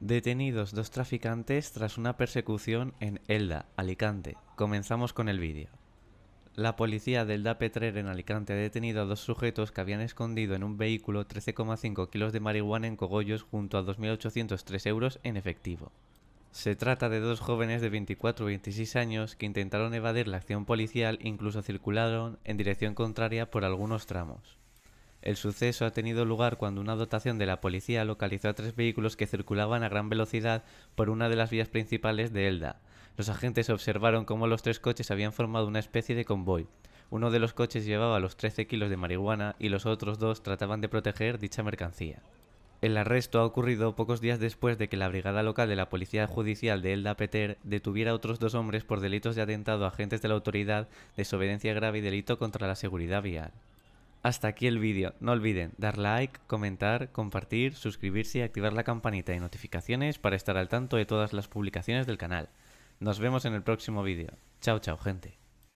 Detenidos dos traficantes tras una persecución en Elda, Alicante. Comenzamos con el vídeo. La policía del Elda Petrer en Alicante ha detenido a dos sujetos que habían escondido en un vehículo 13,5 kilos de marihuana en cogollos junto a 2.803 euros en efectivo. Se trata de dos jóvenes de 24 y 26 años que intentaron evadir la acción policial e incluso circularon en dirección contraria por algunos tramos. El suceso ha tenido lugar cuando una dotación de la policía localizó a tres vehículos que circulaban a gran velocidad por una de las vías principales de Elda. Los agentes observaron cómo los tres coches habían formado una especie de convoy. Uno de los coches llevaba los 13 kilos de marihuana y los otros dos trataban de proteger dicha mercancía. El arresto ha ocurrido pocos días después de que la brigada local de la Policía Judicial de Elda Peter detuviera a otros dos hombres por delitos de atentado a agentes de la autoridad, desobediencia grave y delito contra la seguridad vial. Hasta aquí el vídeo. No olviden dar like, comentar, compartir, suscribirse y activar la campanita de notificaciones para estar al tanto de todas las publicaciones del canal. Nos vemos en el próximo vídeo. Chao, chao, gente.